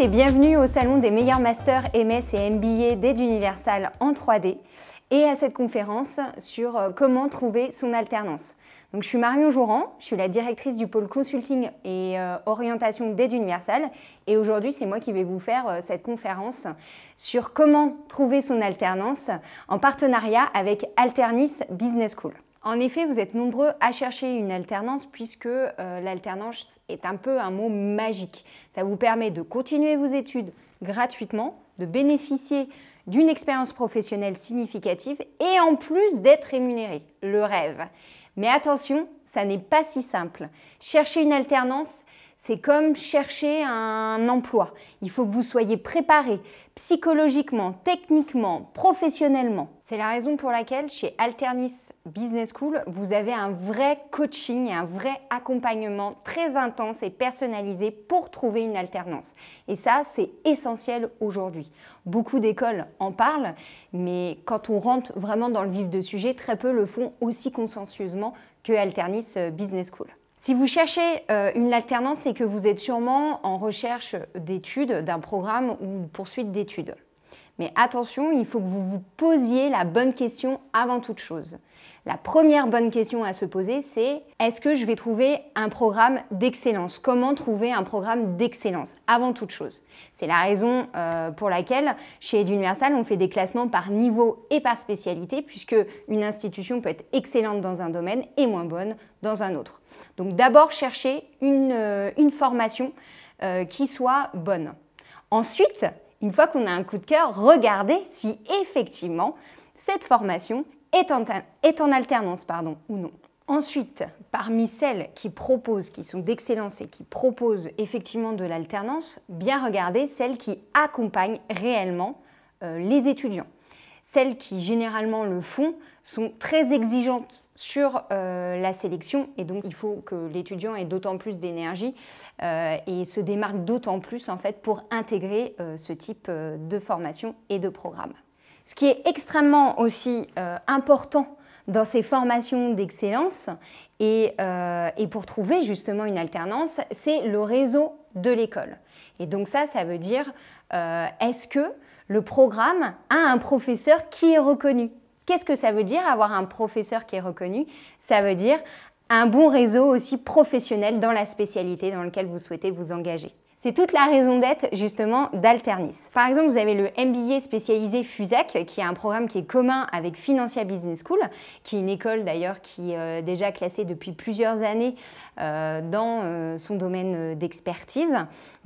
et bienvenue au salon des meilleurs masters MS et MBA d'aide Universale en 3D et à cette conférence sur euh, comment trouver son alternance. Donc, je suis Marion Jouran, je suis la directrice du pôle consulting et euh, orientation d'aide et aujourd'hui c'est moi qui vais vous faire euh, cette conférence sur comment trouver son alternance en partenariat avec Alternis Business School. En effet, vous êtes nombreux à chercher une alternance puisque euh, l'alternance est un peu un mot magique. Ça vous permet de continuer vos études gratuitement, de bénéficier d'une expérience professionnelle significative et en plus d'être rémunéré. Le rêve. Mais attention, ça n'est pas si simple. Chercher une alternance, c'est comme chercher un emploi. Il faut que vous soyez préparé psychologiquement, techniquement, professionnellement. C'est la raison pour laquelle chez Alternis Business School, vous avez un vrai coaching, un vrai accompagnement très intense et personnalisé pour trouver une alternance. Et ça, c'est essentiel aujourd'hui. Beaucoup d'écoles en parlent, mais quand on rentre vraiment dans le vif du sujet, très peu le font aussi consciencieusement que Alternis Business School. Si vous cherchez euh, une alternance, c'est que vous êtes sûrement en recherche d'études, d'un programme ou de poursuite d'études. Mais attention, il faut que vous vous posiez la bonne question avant toute chose. La première bonne question à se poser, c'est est-ce que je vais trouver un programme d'excellence Comment trouver un programme d'excellence avant toute chose C'est la raison euh, pour laquelle chez Eduniversal, on fait des classements par niveau et par spécialité, puisque une institution peut être excellente dans un domaine et moins bonne dans un autre. Donc d'abord chercher une, euh, formation euh, qui soit bonne. Ensuite, une fois qu'on a un coup de cœur, regardez si effectivement cette formation est en, alternance pardon, ou non. Ensuite, parmi celles qui proposent, qui sont d'excellence et qui proposent effectivement de l'alternance, bien regarder celles qui accompagnent réellement euh, les étudiants. Celles qui généralement le font sont très exigeantes sur euh, la sélection et donc il faut que l'étudiant ait d'autant plus d'énergie euh, et se démarque d'autant plus en fait pour intégrer euh, ce type de formation et de programme. Ce qui est extrêmement aussi important dans ces formations d'excellence et, pour trouver justement une alternance, c'est le réseau de l'école. Et donc ça, ça veut dire est-ce que le programme a un professeur qui est reconnu Qu'est-ce que ça veut dire avoir un professeur qui est reconnu Ça veut dire un bon réseau aussi professionnel dans la spécialité dans laquelle vous souhaitez vous engager. C'est toute la raison d'être justement d'Alternis. Par exemple, vous avez le MBA spécialisé FUSAC, qui est un programme qui est commun avec Financia Business School, qui est une école d'ailleurs qui est euh, déjà classée depuis plusieurs années euh, dans euh, son domaine d'expertise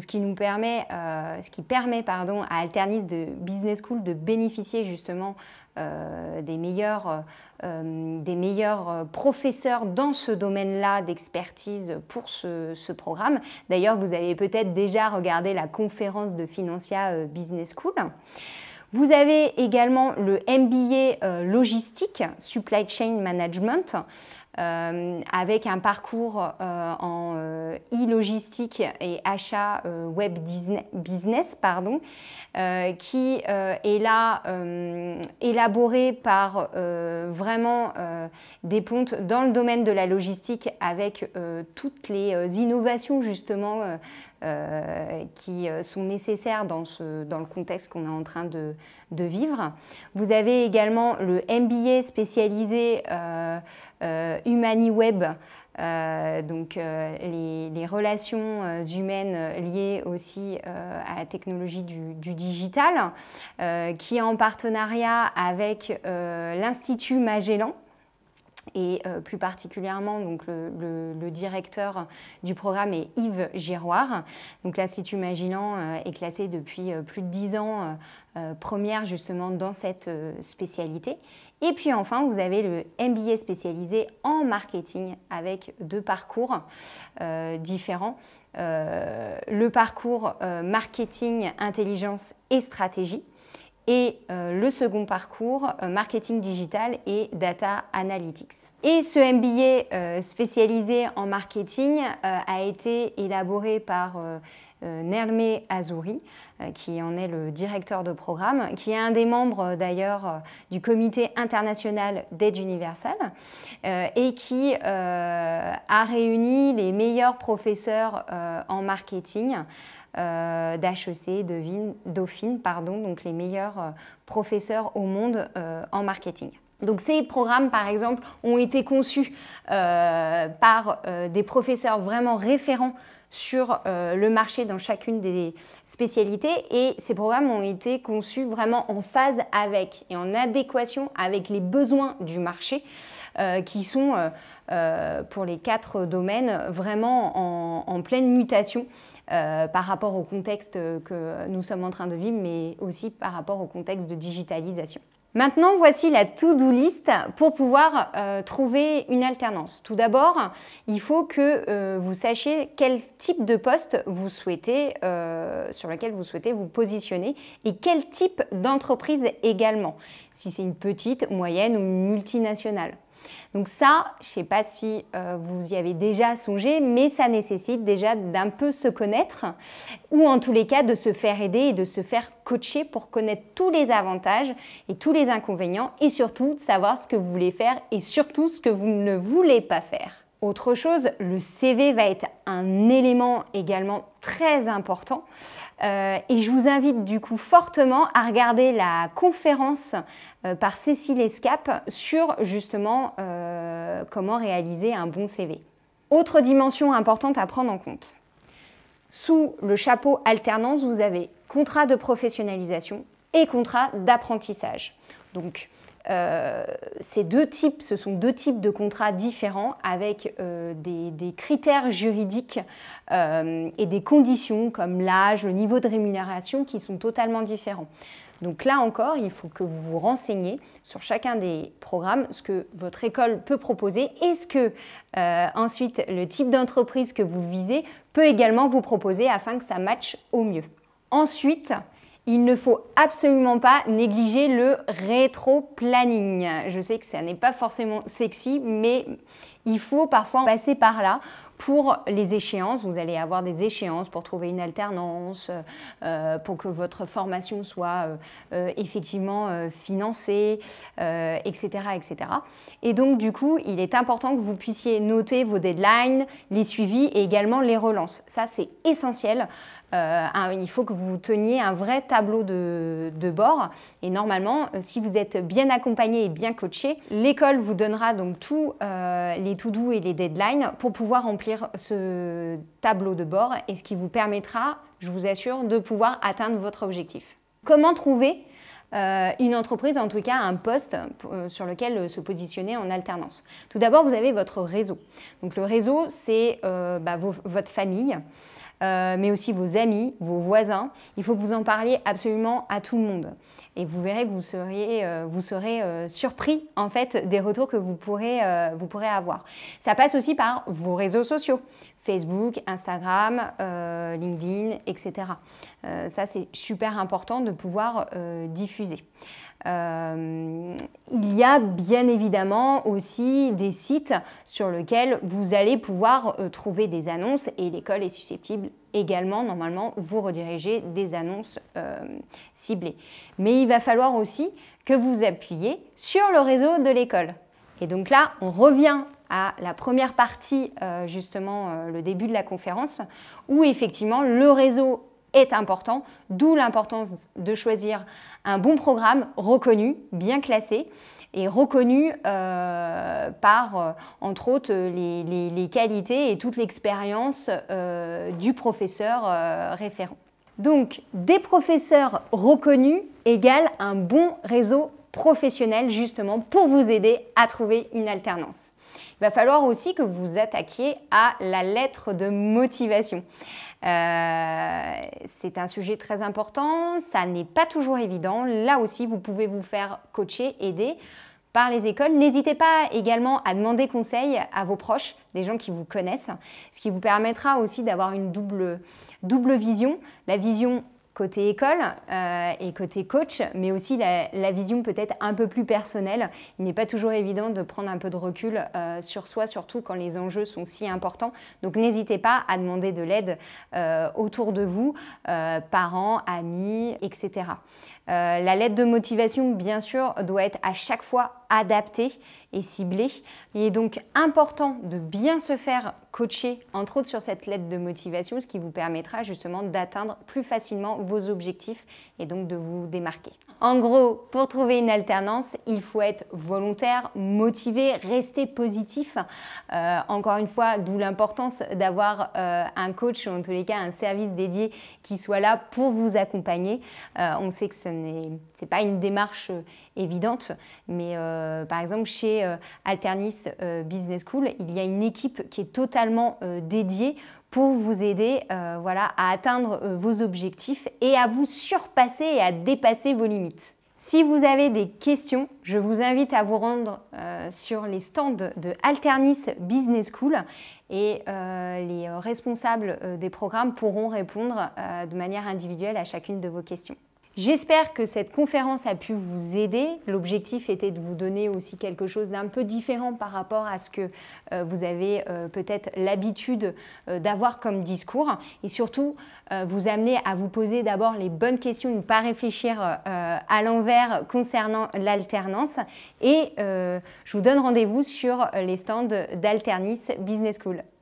ce qui nous permet, euh, ce qui permet pardon, à Alternis de Business School de bénéficier justement euh, des meilleurs, euh, des meilleurs professeurs dans ce domaine-là d'expertise pour ce, ce programme. D'ailleurs, vous avez peut-être déjà regardé la conférence de Financia Business School. Vous avez également le MBA logistique, Supply Chain Management. Euh, avec un parcours euh, en euh, e-logistique et achat web business, pardon, qui est là élaboré par vraiment des pontes dans le domaine de la logistique avec toutes les innovations justement euh, qui euh, sont nécessaires dans, ce, dans le contexte qu'on est en train de, de, vivre. Vous avez également le MBA spécialisé euh, HumaniWeb. donc les, relations humaines liées aussi à la technologie du digital, qui est en partenariat avec l'Institut Magellan, et euh, plus particulièrement donc, le, directeur du programme est Yves Giroir. Donc l'Institut Maginant hein, euh, est classé depuis euh, plus de 10 ans première justement dans cette spécialité. Et puis enfin, vous avez le MBA spécialisé en marketing avec deux parcours différents. le parcours marketing, intelligence et stratégie et euh, le second parcours euh, marketing digital et data analytics. Et ce MBA euh, spécialisé en marketing a été élaboré par Nermé Azouri, qui en est le directeur de programme, qui est un des membres d'ailleurs du comité international d'aide universelle et qui a réuni les meilleurs professeurs en marketing euh, d'HEC, Dauphine, pardon, donc les meilleurs euh, professeurs au monde euh, en marketing. Donc ces programmes, par exemple, ont été conçus euh, par des professeurs vraiment référents sur le marché dans chacune des spécialités et ces programmes ont été conçus vraiment en phase avec et en adéquation avec les besoins du marché qui sont pour les quatre domaines vraiment en pleine mutation euh, par rapport au contexte euh, que nous sommes en train de vivre, mais aussi par rapport au contexte de digitalisation. Maintenant, voici la to-do list pour pouvoir euh, trouver une alternance. Tout d'abord, il faut que vous sachiez quel type de poste vous souhaitez, sur lequel vous souhaitez vous positionner et quel type d'entreprise également, si c'est une petite, moyenne ou multinationale. Donc ça, je ne sais pas si euh, vous y avez déjà songé, mais ça nécessite déjà d'un peu se connaître ou en tous les cas de se faire aider et de se faire coacher pour connaître tous les avantages et tous les inconvénients et surtout de savoir ce que vous voulez faire et surtout ce que vous ne voulez pas faire. Autre chose, le CV va être un élément également très important euh, et je vous invite du coup fortement à regarder la conférence euh, par Cécile Escap sur justement euh, comment réaliser un bon CV. Autre dimension importante à prendre en compte. Sous le chapeau alternance, vous avez contrat de professionnalisation et contrat d'apprentissage. Donc euh, types, ce sont deux types de contrats différents avec euh, des, critères juridiques euh, et des conditions comme l'âge, le niveau de rémunération qui sont totalement différents. Donc là encore, il faut que vous vous renseignez sur chacun des programmes, ce que votre école peut proposer et ce que ensuite le type d'entreprise que vous visez peut également vous proposer afin que ça matche au mieux. Ensuite, il ne faut absolument pas négliger le rétro-planning. Je sais que ça n'est pas forcément sexy, mais il faut parfois passer par là pour les échéances. Vous allez avoir des échéances pour trouver une alternance, euh, pour que votre formation soit euh, euh, effectivement financée, etc., etc. Et donc, du coup, il est important que vous puissiez noter vos deadlines, les suivis et également les relances. Ça, c'est essentiel euh, il faut que vous teniez un vrai tableau de, bord. Et normalement, euh, si vous êtes bien accompagné et bien coaché, l'école vous donnera donc tous euh, les to-do et les deadlines pour pouvoir remplir ce tableau de bord et ce qui vous permettra, je vous assure, de pouvoir atteindre votre objectif. Comment trouver une entreprise, en tout cas un poste sur lequel se positionner en alternance. Tout d'abord, vous avez votre réseau. Donc le réseau, c'est bah, votre famille, euh, mais aussi vos amis, vos voisins. Il faut que vous en parliez absolument à tout le monde. Et vous verrez que vous euh, serez, euh, surpris en fait des retours que vous pourrez, avoir. Ça passe aussi par vos réseaux sociaux. Facebook, Instagram, LinkedIn, etc. ça, c'est super important de pouvoir diffuser. Euh, il y a bien évidemment aussi des sites sur lesquels vous allez pouvoir euh, trouver des annonces et l'école est susceptible également normalement vous rediriger des annonces euh, ciblées. Mais il va falloir aussi que vous appuyez sur le réseau de l'école. Et donc là, on revient à la première partie, justement, le début de la conférence, où effectivement le réseau est important, d'où l'importance de choisir un bon programme reconnu, bien classé et reconnu euh, par, euh, entre autres, les, qualités et toute l'expérience euh, du professeur référent. Donc, des professeurs reconnus égale un bon réseau professionnel, justement, pour vous aider à trouver une alternance il va falloir aussi que vous vous attaquiez à la lettre de motivation. Euh, c'est un sujet très important, ça n'est pas toujours évident. Là aussi, vous pouvez vous faire coacher, aider par les écoles. N'hésitez pas également à demander conseil à vos proches, des gens qui vous connaissent, ce qui vous permettra aussi d'avoir une double, double vision, la vision côté école euh, et côté coach, mais aussi la, vision peut-être un peu plus personnelle. Il n'est pas toujours évident de prendre un peu de recul euh, sur soi, surtout quand les enjeux sont si importants. Donc n'hésitez pas à demander de l'aide euh, autour de vous, parents, amis, etc. Euh, la lettre de motivation, bien sûr, doit être à chaque fois adaptée et ciblée. Il est donc important de bien se faire coacher, entre autres sur cette lettre de motivation, ce qui vous permettra justement d'atteindre plus facilement vos objectifs et donc de vous démarquer. En gros, pour trouver une alternance, il faut être volontaire, motivé, rester positif. Euh, encore une fois, d'où l'importance d'avoir euh, un coach ou en tous les cas un service dédié qui soit là pour vous accompagner. Euh, on sait que ce n'est pas une démarche évidente, mais par exemple chez Alternis Business School, il y a une équipe qui est totalement dédiée pour vous aider euh, à atteindre euh, vos objectifs et à vous surpasser et à dépasser vos limites. Si vous avez des questions, je vous invite à vous rendre euh, sur les stands de Alternis Business School et les responsables des programmes pourront répondre de manière individuelle à chacune de vos questions. J'espère que cette conférence a pu vous aider. L'objectif était de vous donner aussi quelque chose d'un peu différent par rapport à ce que euh, vous avez euh, peut-être l'habitude euh, d'avoir comme discours et surtout vous amener à vous poser d'abord les bonnes questions, ne pas réfléchir à l'envers concernant l'alternance. Et je vous donne rendez-vous sur les stands d'Alternis Business School.